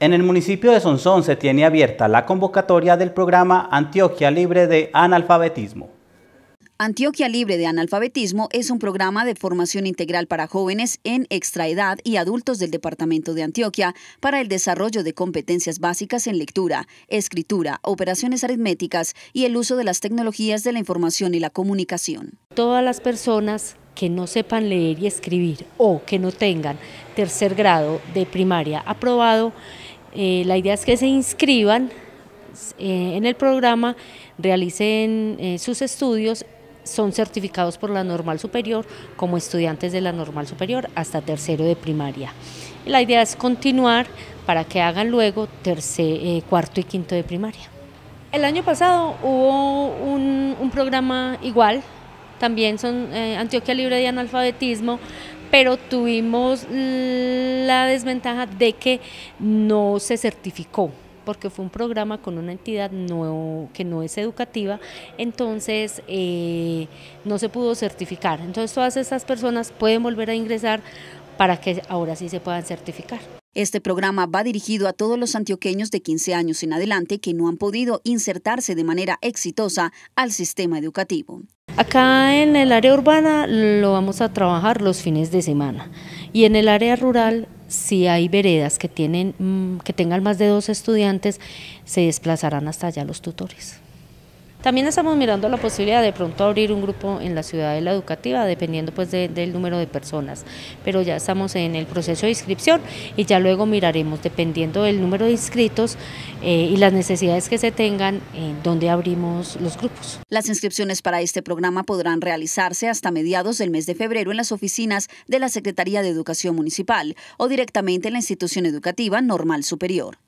En el municipio de Sonsón se tiene abierta la convocatoria del programa Antioquia Libre de Analfabetismo. Antioquia Libre de Analfabetismo es un programa de formación integral para jóvenes en extraedad y adultos del departamento de Antioquia para el desarrollo de competencias básicas en lectura, escritura, operaciones aritméticas y el uso de las tecnologías de la información y la comunicación. Todas las personas que no sepan leer y escribir o que no tengan tercer grado de primaria aprobado eh, la idea es que se inscriban eh, en el programa, realicen eh, sus estudios, son certificados por la normal superior como estudiantes de la normal superior hasta tercero de primaria. La idea es continuar para que hagan luego tercer, cuarto y quinto de primaria. El año pasado hubo un, programa igual, también son Antioquia Libre de Analfabetismo, pero tuvimos la desventaja de que no se certificó porque fue un programa con una entidad que no es educativa, entonces eh, no se pudo certificar. Entonces todas esas personas pueden volver a ingresar para que ahora sí se puedan certificar. Este programa va dirigido a todos los antioqueños de 15 años en adelante que no han podido insertarse de manera exitosa al sistema educativo. Acá en el área urbana lo vamos a trabajar los fines de semana y en el área rural si hay veredas que tienen mm, que tengan más de dos estudiantes se desplazarán hasta allá los tutores. También estamos mirando la posibilidad de pronto abrir un grupo en la ciudad de la educativa, dependiendo pues del número de personas, pero ya estamos en el proceso de inscripción y ya luego miraremos, dependiendo del número de inscritos eh, y las necesidades que se tengan, eh, dónde abrimos los grupos. Las inscripciones para este programa podrán realizarse hasta mediados del mes de febrero en las oficinas de la Secretaría de Educación Municipal o directamente en la institución educativa normal superior.